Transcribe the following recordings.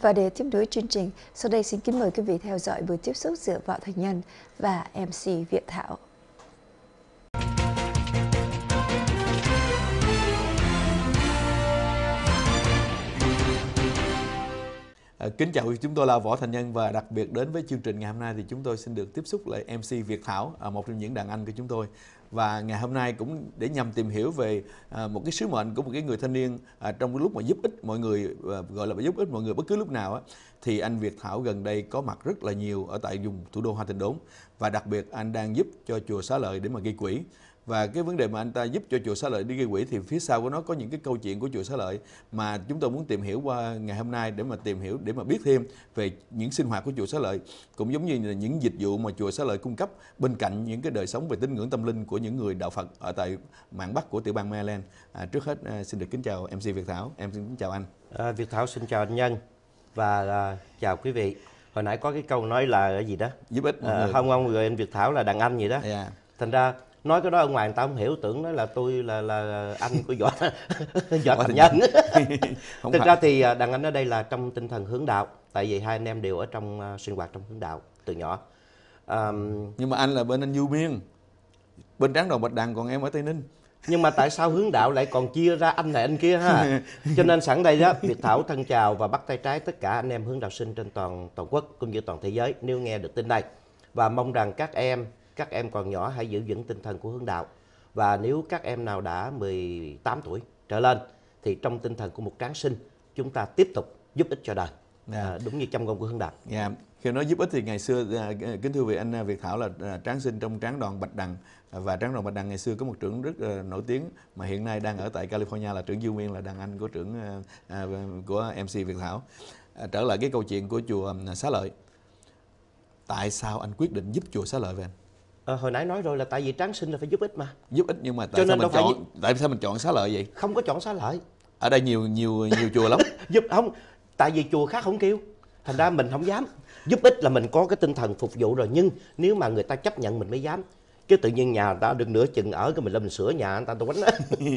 Và để tiếp nối chương trình, sau đây xin kính mời quý vị theo dõi buổi tiếp xúc giữa Võ Thành Nhân và MC Viện Thảo. À, kính chào chúng tôi là Võ Thành Nhân và đặc biệt đến với chương trình ngày hôm nay thì chúng tôi xin được tiếp xúc lại MC Việt Thảo, à, một trong những đàn anh của chúng tôi và ngày hôm nay cũng để nhằm tìm hiểu về à, một cái sứ mệnh của một cái người thanh niên à, trong cái lúc mà giúp ích mọi người à, gọi là giúp ích mọi người bất cứ lúc nào á thì anh Việt Thảo gần đây có mặt rất là nhiều ở tại vùng thủ đô Hoa Tình Đốn và đặc biệt anh đang giúp cho chùa Xá Lợi để mà gây quỹ và cái vấn đề mà anh ta giúp cho chùa Xá Lợi đi gây quỹ thì phía sau của nó có những cái câu chuyện của chùa Xá Lợi mà chúng tôi muốn tìm hiểu qua ngày hôm nay để mà tìm hiểu để mà biết thêm về những sinh hoạt của chùa Xá Lợi cũng giống như là những dịch vụ mà chùa Xá Lợi cung cấp bên cạnh những cái đời sống về tín ngưỡng tâm linh của những người đạo Phật ở tại mạng Bắc của tiểu bang Maryland. À, trước hết à, xin được kính chào MC Việt Thảo, em xin kính chào anh. À, Việt Thảo xin chào anh Nhân và à, chào quý vị. Hồi nãy có cái câu nói là cái gì đó? Giúp ích. À, không không người anh Việt Thảo là đàn anh vậy đó. Yeah. Dạ. Thành ra nói cái đó ông ngoại người ta không hiểu tưởng nói là tôi là là anh của võ võ thành nhân thực ra thì à, đàn anh ở đây là trong tinh thần hướng đạo tại vì hai anh em đều ở trong uh, sinh hoạt trong hướng đạo từ nhỏ um, nhưng mà anh là bên anh du biên bên tráng đầu bạch đằng còn em ở tây ninh nhưng mà tại sao hướng đạo lại còn chia ra anh này anh kia ha cho nên sẵn đây đó việt thảo thân chào và bắt tay trái tất cả anh em hướng đạo sinh trên toàn toàn quốc cũng như toàn thế giới nếu nghe được tin này và mong rằng các em các em còn nhỏ hãy giữ vững tinh thần của hướng đạo và nếu các em nào đã 18 tuổi trở lên thì trong tinh thần của một tráng sinh chúng ta tiếp tục giúp ích cho đời yeah. Dạ. à, đúng như chăm công của hướng đạo. Yeah. Dạ. Khi nói giúp ích thì ngày xưa à, à, kính thưa vị anh à, Việt Thảo là tráng sinh trong tráng đoàn Bạch Đằng và tráng đoàn Bạch Đằng ngày xưa có một trưởng rất nổi tiếng mà hiện nay đang ở tại California là trưởng Du Nguyên là đàn anh của trưởng của MC Việt Thảo. Trở lại cái câu chuyện của chùa Xá Lợi. Tại sao anh quyết định giúp chùa Xá Lợi về anh? Ờ, hồi nãy nói rồi là tại vì tráng sinh là phải giúp ích mà giúp ích nhưng mà tại Cho sao nên mình đâu phải chọn tại sao mình chọn xá lợi vậy không có chọn xá lợi ở đây nhiều nhiều nhiều chùa lắm giúp không tại vì chùa khác không kêu thành ra mình không dám giúp ích là mình có cái tinh thần phục vụ rồi nhưng nếu mà người ta chấp nhận mình mới dám chứ tự nhiên nhà người ta được nửa chừng ở cái mình lên mình sửa nhà người ta tôi đánh.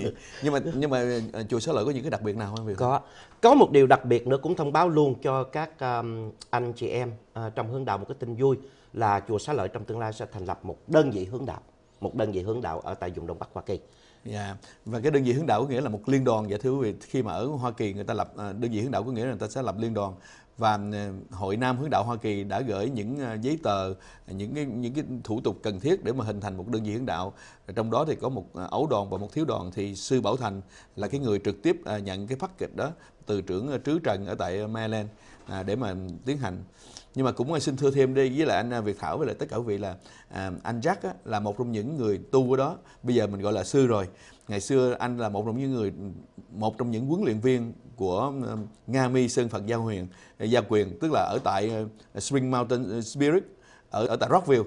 nhưng mà nhưng mà ờ, chùa xá lợi có những cái đặc biệt nào không có có một điều đặc biệt nữa cũng thông báo luôn cho các um, anh chị em uh, trong hướng đạo một cái tin vui là chùa Xá Lợi trong tương lai sẽ thành lập một đơn vị hướng đạo, một đơn vị hướng đạo ở tại vùng Đông Bắc Hoa Kỳ. yeah. Dạ. và cái đơn vị hướng đạo có nghĩa là một liên đoàn vậy dạ thưa quý vị, khi mà ở Hoa Kỳ người ta lập à, đơn vị hướng đạo có nghĩa là người ta sẽ lập liên đoàn và à, hội Nam hướng đạo Hoa Kỳ đã gửi những à, giấy tờ những cái những cái thủ tục cần thiết để mà hình thành một đơn vị hướng đạo trong đó thì có một ấu đoàn và một thiếu đoàn thì sư Bảo Thành là cái người trực tiếp nhận cái phát kịch đó từ trưởng trứ trần ở tại Maryland để mà tiến hành nhưng mà cũng xin thưa thêm đi với lại anh à, Việt Thảo với lại tất cả quý vị là à, anh Jack á, là một trong những người tu ở đó bây giờ mình gọi là sư rồi ngày xưa anh là một trong những người một trong những huấn luyện viên của à, Nga Mi Sơn Phật Giao Huyền Giao Quyền tức là ở tại à, Spring Mountain Spirit ở ở tại Rockville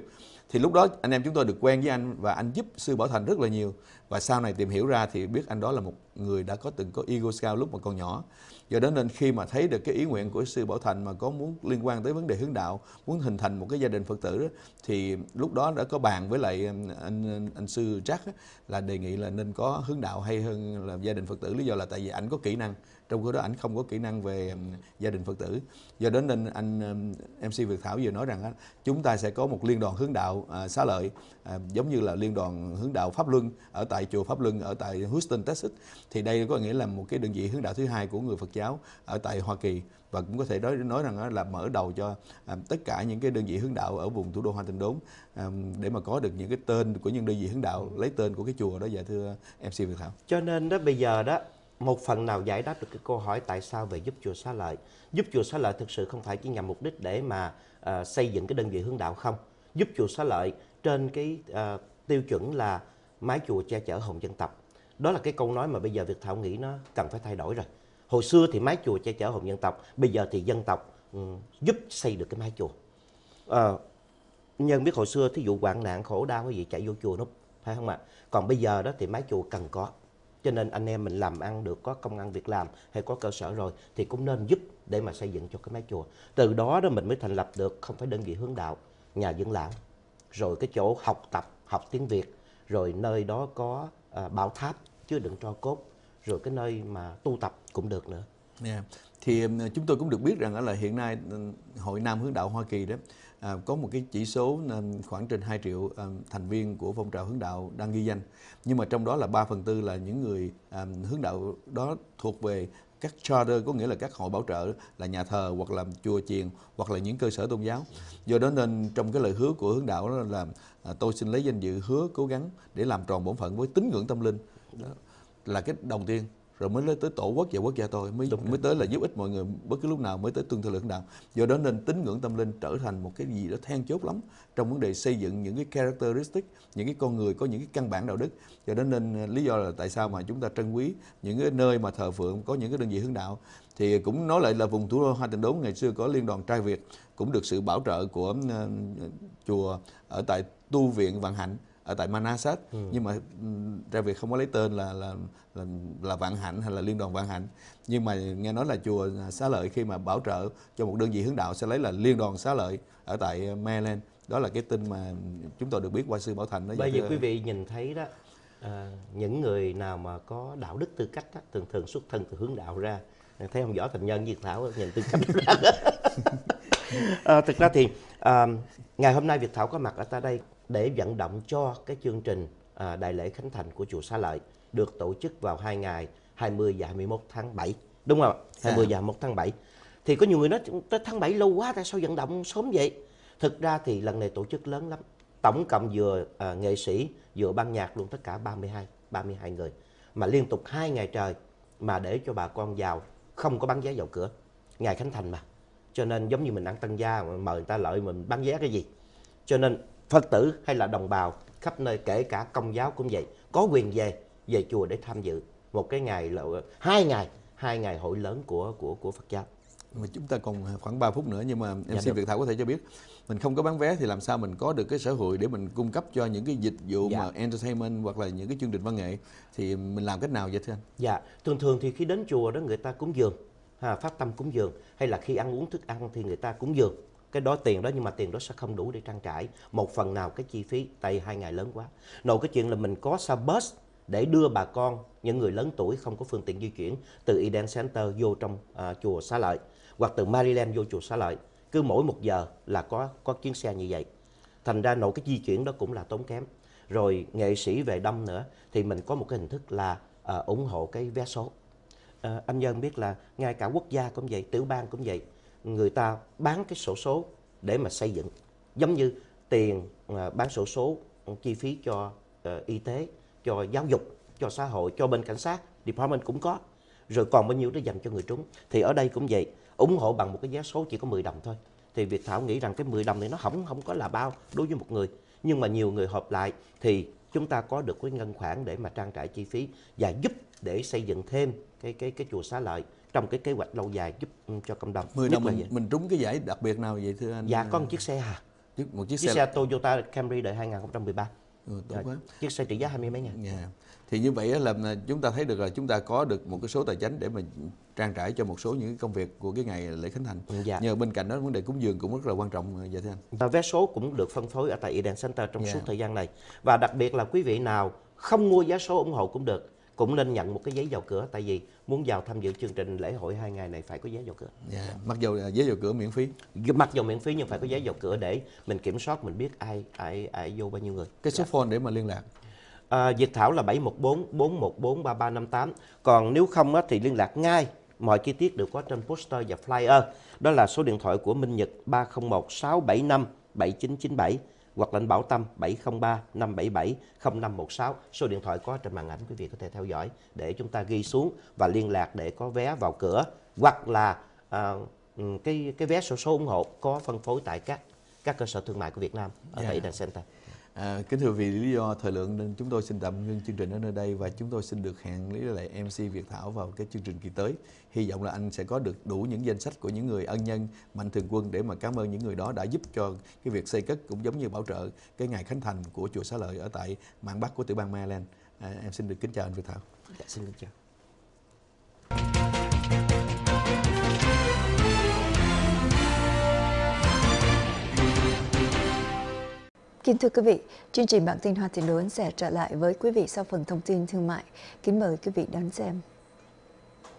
thì lúc đó anh em chúng tôi được quen với anh và anh giúp sư bảo thành rất là nhiều và sau này tìm hiểu ra thì biết anh đó là một người đã có từng có ego scout lúc mà còn nhỏ do đó nên khi mà thấy được cái ý nguyện của sư bảo thành mà có muốn liên quan tới vấn đề hướng đạo muốn hình thành một cái gia đình phật tử đó, thì lúc đó đã có bàn với lại anh anh, anh sư jack đó, là đề nghị là nên có hướng đạo hay hơn là gia đình phật tử lý do là tại vì anh có kỹ năng trong khi đó ảnh không có kỹ năng về gia đình phật tử do đến nên anh mc việt thảo vừa nói rằng chúng ta sẽ có một liên đoàn hướng đạo à, xá lợi à, giống như là liên đoàn hướng đạo pháp luân ở tại chùa pháp luân ở tại houston texas thì đây có nghĩa là một cái đơn vị hướng đạo thứ hai của người phật giáo ở tại hoa kỳ và cũng có thể nói nói rằng là mở đầu cho à, tất cả những cái đơn vị hướng đạo ở vùng thủ đô Hoa Tinh Đốn để mà có được những cái tên của những đơn vị hướng đạo lấy tên của cái chùa đó dạ thưa MC Việt Thảo. Cho nên đó bây giờ đó một phần nào giải đáp được cái câu hỏi tại sao về giúp chùa xá lợi giúp chùa xá lợi thực sự không phải chỉ nhằm mục đích để mà uh, xây dựng cái đơn vị hướng đạo không giúp chùa xá lợi trên cái uh, tiêu chuẩn là mái chùa che chở hồn dân tộc đó là cái câu nói mà bây giờ việt thảo nghĩ nó cần phải thay đổi rồi hồi xưa thì mái chùa che chở hồn dân tộc bây giờ thì dân tộc um, giúp xây được cái mái chùa uh, ờ, nhân biết hồi xưa thí dụ hoạn nạn khổ đau cái gì chạy vô chùa nó phải không ạ còn bây giờ đó thì mái chùa cần có cho nên anh em mình làm ăn được có công ăn việc làm hay có cơ sở rồi thì cũng nên giúp để mà xây dựng cho cái mái chùa từ đó đó mình mới thành lập được không phải đơn vị hướng đạo nhà dưỡng lão rồi cái chỗ học tập học tiếng việt rồi nơi đó có à, bảo tháp chứa đựng tro cốt rồi cái nơi mà tu tập cũng được nữa yeah. Dạ. thì chúng tôi cũng được biết rằng là hiện nay hội nam hướng đạo hoa kỳ đó à, có một cái chỉ số à, khoảng trên 2 triệu à, thành viên của phong trào hướng đạo đang ghi danh nhưng mà trong đó là 3 phần tư là những người à, hướng đạo đó thuộc về các charter có nghĩa là các hội bảo trợ là nhà thờ hoặc là chùa chiền hoặc là những cơ sở tôn giáo do đó nên trong cái lời hứa của hướng đạo đó là à, tôi xin lấy danh dự hứa cố gắng để làm tròn bổn phận với tín ngưỡng tâm linh đó là cái đầu tiên rồi mới lên tới tổ quốc và quốc gia tôi mới Đúng mới tới là giúp ích mọi người bất cứ lúc nào mới tới tuân theo lượng đạo do đó nên tín ngưỡng tâm linh trở thành một cái gì đó then chốt lắm trong vấn đề xây dựng những cái characteristic những cái con người có những cái căn bản đạo đức do đó nên à, lý do là tại sao mà chúng ta trân quý những cái nơi mà thờ phượng có những cái đơn vị hướng đạo thì cũng nói lại là vùng thủ đô hai Tịnh Đốn ngày xưa có liên đoàn trai Việt cũng được sự bảo trợ của à, chùa ở tại tu viện Vạn Hạnh ở tại Manassas ừ. nhưng mà ra việc không có lấy tên là là là, là Vạn Hạnh hay là Liên đoàn Vạn Hạnh nhưng mà nghe nói là chùa Xá Lợi khi mà bảo trợ cho một đơn vị hướng đạo sẽ lấy là Liên đoàn Xá Lợi ở tại Maryland đó là cái tin mà chúng tôi được biết qua sư Bảo Thành đó bây giờ quý vị nhìn thấy đó à, những người nào mà có đạo đức tư cách đó, thường thường xuất thân từ hướng đạo ra thấy ông võ thành nhân diệt thảo nhìn tư cách ra à, thực ra thì à, ngày hôm nay việt thảo có mặt ở ta đây để vận động cho cái chương trình à, đại lễ khánh thành của chùa Sa Lợi được tổ chức vào hai ngày 20 và 21 tháng 7 đúng không? 20 à. Dạ. và 21 tháng 7 thì có nhiều người nói tới tháng 7 lâu quá tại sao vận động sớm vậy? Thực ra thì lần này tổ chức lớn lắm tổng cộng vừa à, nghệ sĩ vừa ban nhạc luôn tất cả 32 32 người mà liên tục hai ngày trời mà để cho bà con vào không có bán vé vào cửa ngày khánh thành mà cho nên giống như mình ăn tân gia mời người ta lợi mình bán vé cái gì cho nên Phật tử hay là đồng bào khắp nơi kể cả công giáo cũng vậy có quyền về về chùa để tham dự một cái ngày là hai ngày hai ngày hội lớn của của của Phật giáo mà chúng ta còn khoảng 3 phút nữa nhưng mà em dạ xin Việt Thảo có thể cho biết mình không có bán vé thì làm sao mình có được cái sở hội để mình cung cấp cho những cái dịch vụ dạ. mà entertainment hoặc là những cái chương trình văn nghệ thì mình làm cách nào vậy thưa anh? Dạ, thường thường thì khi đến chùa đó người ta cúng dường, ha, phát tâm cúng dường hay là khi ăn uống thức ăn thì người ta cúng dường cái đó tiền đó nhưng mà tiền đó sẽ không đủ để trang trải một phần nào cái chi phí tại hai ngày lớn quá nội cái chuyện là mình có xe bus để đưa bà con những người lớn tuổi không có phương tiện di chuyển từ Eden Center vô trong à, chùa Xá Lợi hoặc từ Maryland vô chùa Xá Lợi cứ mỗi một giờ là có có chuyến xe như vậy thành ra nội cái di chuyển đó cũng là tốn kém rồi nghệ sĩ về đông nữa thì mình có một cái hình thức là à, ủng hộ cái vé số à, anh nhân biết là ngay cả quốc gia cũng vậy tiểu bang cũng vậy người ta bán cái sổ số để mà xây dựng giống như tiền à, bán sổ số ừ, chi phí cho ờ, y tế cho giáo dục cho xã hội cho bên cảnh sát department cũng có rồi còn bao nhiêu để dành cho người trúng thì ở đây cũng vậy ủng hộ bằng một cái giá số chỉ có 10 đồng thôi thì Việt Thảo nghĩ rằng cái 10 đồng này nó không không có là bao đối với một người nhưng mà nhiều người hợp lại thì chúng ta có được cái ngân khoản để mà trang trải chi phí và giúp để xây dựng thêm cái cái cái chùa xá lợi trong cái kế hoạch lâu dài giúp cho cộng đồng. 10 năm mình, mình trúng cái giải đặc biệt nào vậy thưa anh? Dạ có một chiếc xe à. Chiếc, một chiếc, chiếc xe... xe Toyota Camry đời 2013. Ừ, tốt dạ, quá. Chiếc xe trị giá 20 mấy ngàn. Yeah. Dạ. Thì như vậy là chúng ta thấy được là chúng ta có được một cái số tài chính để mà trang trải cho một số những công việc của cái ngày lễ khánh thành. Ừ, dạ. Nhờ bên cạnh đó vấn đề cúng dường cũng rất là quan trọng vậy dạ thưa anh. Và vé số cũng được phân phối ở tại Eden Center trong yeah. suốt thời gian này. Và đặc biệt là quý vị nào không mua vé số ủng hộ cũng được cũng nên nhận một cái giấy vào cửa tại vì muốn vào tham dự chương trình lễ hội hai ngày này phải có giấy vào cửa. Yeah. Dạ, mặc dù giấy vào cửa miễn phí. Mặc dù miễn phí nhưng phải có giấy vào cửa để mình kiểm soát mình biết ai ai ai vô bao nhiêu người. Cái số dạ. phone để mà liên lạc. À, Việt Thảo là 714 414 3358. Còn nếu không á, thì liên lạc ngay. Mọi chi tiết đều có trên poster và flyer. Đó là số điện thoại của Minh Nhật 301 675 7997 hoặc là Bảo Tâm 703 577 0516 số điện thoại có trên màn ảnh quý vị có thể theo dõi để chúng ta ghi xuống và liên lạc để có vé vào cửa hoặc là à, ừ, cái cái vé sổ số ủng hộ có phân phối tại các các cơ sở thương mại của Việt Nam ở yeah. tại Eden Center. À, kính thưa vị lý do thời lượng nên chúng tôi xin tạm ngưng chương trình ở nơi đây và chúng tôi xin được hẹn lý lại MC Việt Thảo vào cái chương trình kỳ tới. Hy vọng là anh sẽ có được đủ những danh sách của những người ân nhân mạnh thường quân để mà cảm ơn những người đó đã giúp cho cái việc xây cất cũng giống như bảo trợ cái ngày khánh thành của chùa Xá Lợi ở tại mạng Bắc của tiểu bang Maryland. À, em xin được kính chào anh Việt Thảo. Dạ, xin được chào. Kính thưa quý vị, chương trình Bản tin Hoa Thị Lớn sẽ trở lại với quý vị sau phần thông tin thương mại. Kính mời quý vị đón xem.